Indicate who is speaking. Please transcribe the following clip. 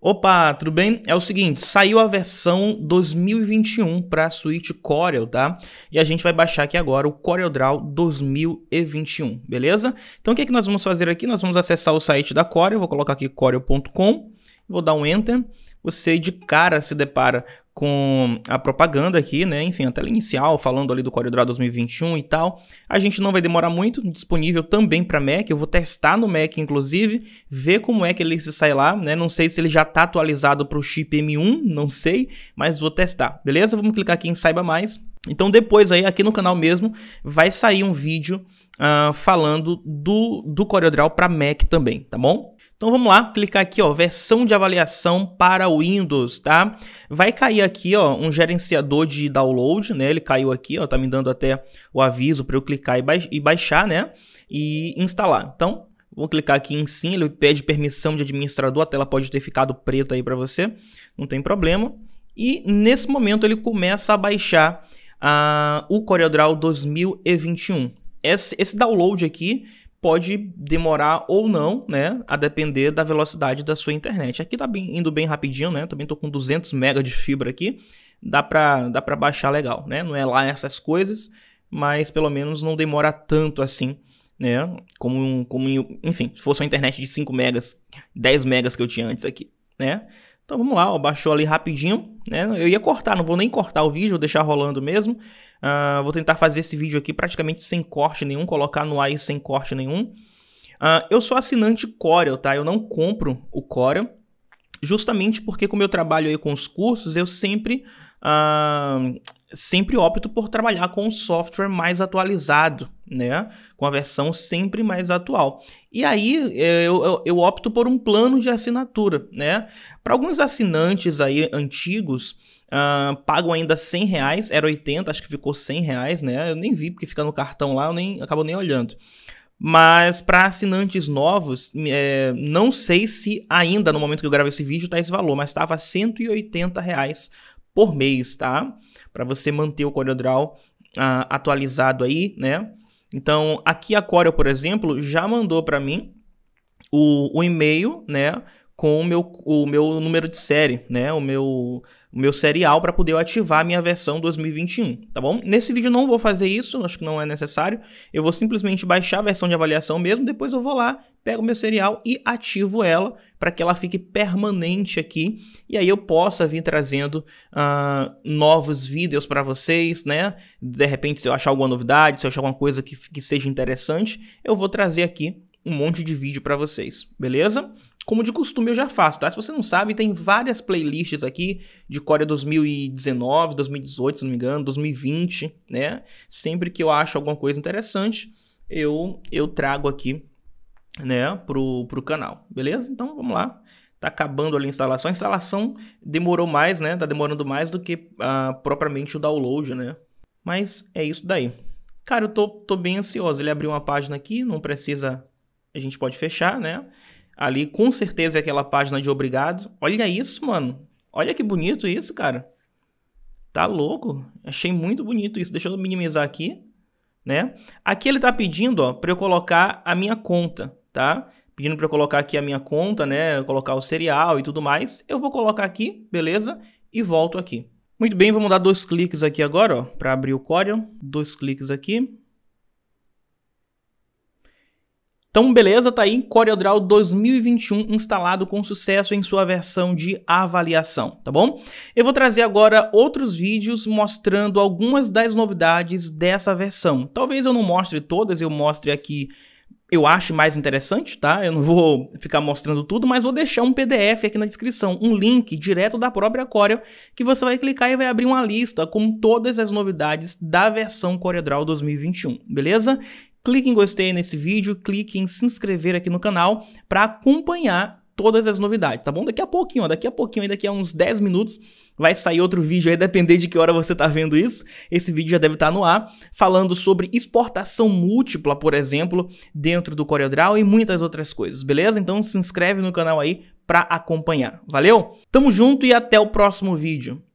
Speaker 1: Opa, tudo bem? É o seguinte, saiu a versão 2021 para a suíte Corel, tá? E a gente vai baixar aqui agora o CorelDRAW 2021, beleza? Então o que é que nós vamos fazer aqui? Nós vamos acessar o site da Corel, vou colocar aqui corel.com, vou dar um enter você de cara se depara com a propaganda aqui, né? Enfim, a tela inicial falando ali do Core Draw 2021 e tal. A gente não vai demorar muito, disponível também para Mac. Eu vou testar no Mac, inclusive, ver como é que ele se sai lá, né? Não sei se ele já tá atualizado para o chip M1, não sei, mas vou testar, beleza? Vamos clicar aqui em Saiba Mais. Então depois aí, aqui no canal mesmo, vai sair um vídeo uh, falando do, do CorelDRAW para Mac também, tá bom? Então vamos lá, clicar aqui, ó, versão de avaliação para Windows, tá? Vai cair aqui, ó, um gerenciador de download, né? Ele caiu aqui, ó, tá me dando até o aviso para eu clicar e, baixar, né? E instalar. Então, vou clicar aqui em sim, ele pede permissão de administrador, a tela pode ter ficado preta aí para você, não tem problema. E nesse momento ele começa a baixar uh, o CorelDRAW 2021. Esse, esse download aqui pode demorar ou não, né, a depender da velocidade da sua internet. Aqui tá bem, indo bem rapidinho, né? Também tô com 200 mega de fibra aqui. Dá para dá para baixar legal, né? Não é lá essas coisas, mas pelo menos não demora tanto assim, né? Como um, como enfim, se fosse uma internet de 5 megas, 10 megas que eu tinha antes aqui, né? Então vamos lá, ó, baixou ali rapidinho, né? Eu ia cortar, não vou nem cortar o vídeo, vou deixar rolando mesmo. Uh, vou tentar fazer esse vídeo aqui praticamente sem corte nenhum, colocar no ar sem corte nenhum. Uh, eu sou assinante Corel, tá? Eu não compro o Corel, justamente porque como eu trabalho aí com os cursos, eu sempre uh, sempre opto por trabalhar com o software mais atualizado, né? Com a versão sempre mais atual. E aí é, eu, eu, eu opto por um plano de assinatura, né? Para alguns assinantes aí antigos, uh, pagam ainda 100 reais, era 80, acho que ficou 100 reais, né? Eu nem vi porque fica no cartão lá, eu nem acabo nem olhando. Mas para assinantes novos, é, não sei se ainda no momento que eu gravo esse vídeo está esse valor, mas estava 180 reais por mês, tá? para você manter o CorelDRAW uh, ah, atualizado aí, né? Então, aqui a Corel, por exemplo, já mandou para mim o, o e-mail, né, com o meu, o meu número de série, né? O meu, o meu serial para poder ativar a minha versão 2021, tá bom? Nesse vídeo eu não vou fazer isso, acho que não é necessário. Eu vou simplesmente baixar a versão de avaliação mesmo, depois eu vou lá, pego meu serial e ativo ela para que ela fique permanente aqui e aí eu possa vir trazendo uh, novos vídeos para vocês, né? De repente, se eu achar alguma novidade, se eu achar alguma coisa que, que seja interessante, eu vou trazer aqui um monte de vídeo para vocês, beleza? Como de costume eu já faço, tá? Se você não sabe, tem várias playlists aqui de Core 2019, 2018, se não me engano, 2020, né? Sempre que eu acho alguma coisa interessante, eu, eu trago aqui, né, pro, pro canal, beleza? Então vamos lá. Tá acabando ali a instalação. A instalação demorou mais, né? Tá demorando mais do que ah, propriamente o download, né? Mas é isso daí. Cara, eu tô, tô bem ansioso. Ele abriu uma página aqui, não precisa. A gente pode fechar, né? ali, com certeza é aquela página de obrigado. Olha isso, mano. Olha que bonito isso, cara. Tá louco? Achei muito bonito isso. Deixa eu minimizar aqui, né? Aqui ele tá pedindo, ó, para eu colocar a minha conta, tá? Pedindo para eu colocar aqui a minha conta, né? Colocar o serial e tudo mais. Eu vou colocar aqui, beleza? E volto aqui. Muito bem, vamos dar dois cliques aqui agora, ó, para abrir o Corel. Dois cliques aqui. Então, beleza, tá aí CorelDRAW 2021 instalado com sucesso em sua versão de avaliação, tá bom? Eu vou trazer agora outros vídeos mostrando algumas das novidades dessa versão. Talvez eu não mostre todas, eu mostre aqui eu acho mais interessante, tá? Eu não vou ficar mostrando tudo, mas vou deixar um PDF aqui na descrição, um link direto da própria Corel, que você vai clicar e vai abrir uma lista com todas as novidades da versão CorelDRAW 2021, beleza? clique em gostei nesse vídeo, clique em se inscrever aqui no canal para acompanhar todas as novidades, tá bom? Daqui a pouquinho, ó, daqui a pouquinho, daqui a uns 10 minutos, vai sair outro vídeo aí, depender de que hora você tá vendo isso. Esse vídeo já deve estar tá no ar, falando sobre exportação múltipla, por exemplo, dentro do CorelDRAW e muitas outras coisas, beleza? Então se inscreve no canal aí para acompanhar. Valeu? Tamo junto e até o próximo vídeo.